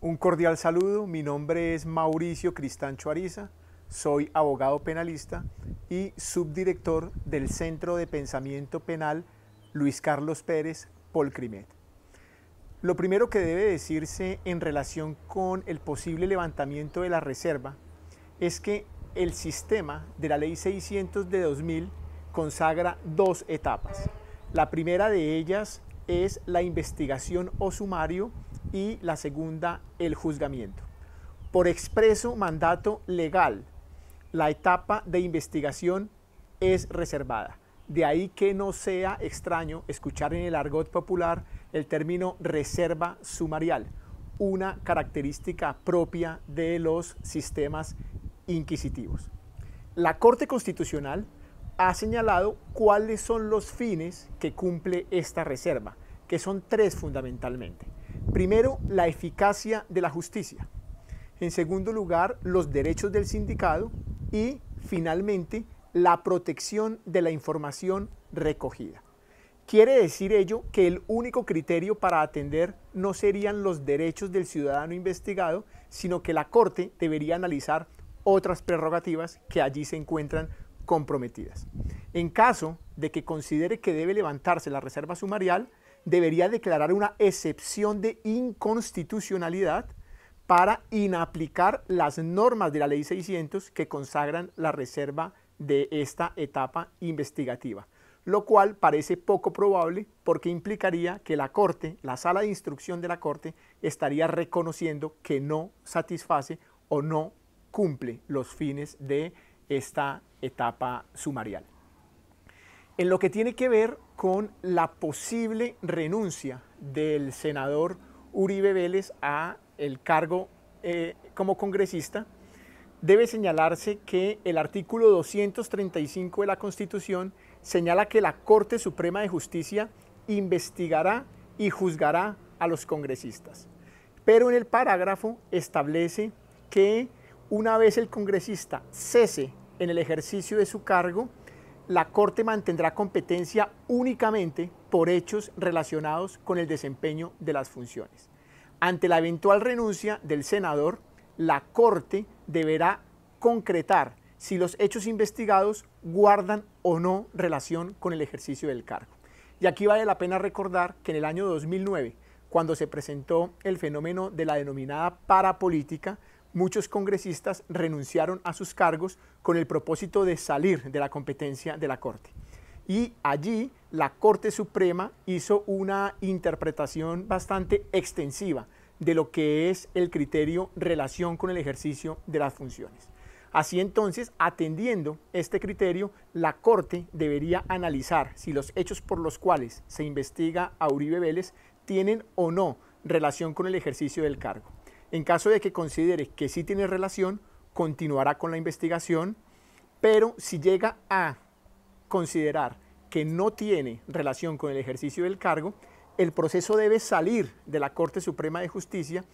Un cordial saludo, mi nombre es Mauricio Cristancho Ariza, soy abogado penalista y subdirector del Centro de Pensamiento Penal Luis Carlos Pérez Polcrimet. Lo primero que debe decirse en relación con el posible levantamiento de la reserva es que el sistema de la Ley 600 de 2000 consagra dos etapas. La primera de ellas es la investigación o sumario y la segunda, el juzgamiento. Por expreso mandato legal, la etapa de investigación es reservada. De ahí que no sea extraño escuchar en el argot popular el término reserva sumarial, una característica propia de los sistemas inquisitivos. La Corte Constitucional ha señalado cuáles son los fines que cumple esta reserva, que son tres fundamentalmente primero, la eficacia de la justicia. En segundo lugar, los derechos del sindicado y, finalmente, la protección de la información recogida. Quiere decir ello que el único criterio para atender no serían los derechos del ciudadano investigado, sino que la Corte debería analizar otras prerrogativas que allí se encuentran comprometidas. En caso de que considere que debe levantarse la reserva sumarial, debería declarar una excepción de inconstitucionalidad para inaplicar las normas de la Ley 600 que consagran la reserva de esta etapa investigativa, lo cual parece poco probable porque implicaría que la Corte, la sala de instrucción de la Corte, estaría reconociendo que no satisface o no cumple los fines de esta etapa sumarial en lo que tiene que ver con la posible renuncia del senador Uribe Vélez a el cargo eh, como congresista, debe señalarse que el artículo 235 de la Constitución señala que la Corte Suprema de Justicia investigará y juzgará a los congresistas. Pero en el parágrafo establece que una vez el congresista cese en el ejercicio de su cargo, la Corte mantendrá competencia únicamente por hechos relacionados con el desempeño de las funciones. Ante la eventual renuncia del senador, la Corte deberá concretar si los hechos investigados guardan o no relación con el ejercicio del cargo. Y aquí vale la pena recordar que en el año 2009, cuando se presentó el fenómeno de la denominada parapolítica, muchos congresistas renunciaron a sus cargos con el propósito de salir de la competencia de la Corte. Y allí la Corte Suprema hizo una interpretación bastante extensiva de lo que es el criterio relación con el ejercicio de las funciones. Así entonces, atendiendo este criterio, la Corte debería analizar si los hechos por los cuales se investiga a Uribe Vélez tienen o no relación con el ejercicio del cargo. En caso de que considere que sí tiene relación, continuará con la investigación, pero si llega a considerar que no tiene relación con el ejercicio del cargo, el proceso debe salir de la Corte Suprema de Justicia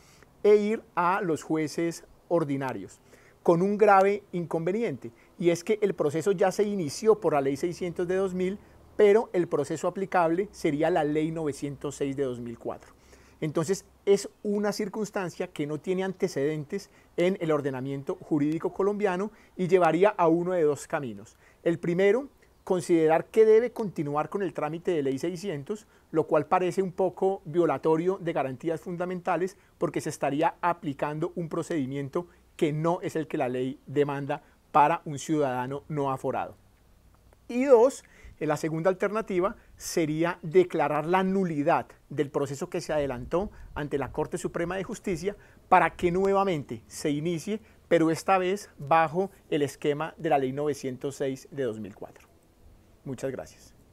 e ir a los jueces ordinarios, con un grave inconveniente, y es que el proceso ya se inició por la Ley 600 de 2000, pero el proceso aplicable sería la Ley 906 de 2004. Entonces es una circunstancia que no tiene antecedentes en el ordenamiento jurídico colombiano y llevaría a uno de dos caminos. El primero, considerar que debe continuar con el trámite de ley 600, lo cual parece un poco violatorio de garantías fundamentales porque se estaría aplicando un procedimiento que no es el que la ley demanda para un ciudadano no aforado. Y dos, en la segunda alternativa, sería declarar la nulidad del proceso que se adelantó ante la Corte Suprema de Justicia para que nuevamente se inicie, pero esta vez bajo el esquema de la Ley 906 de 2004. Muchas gracias.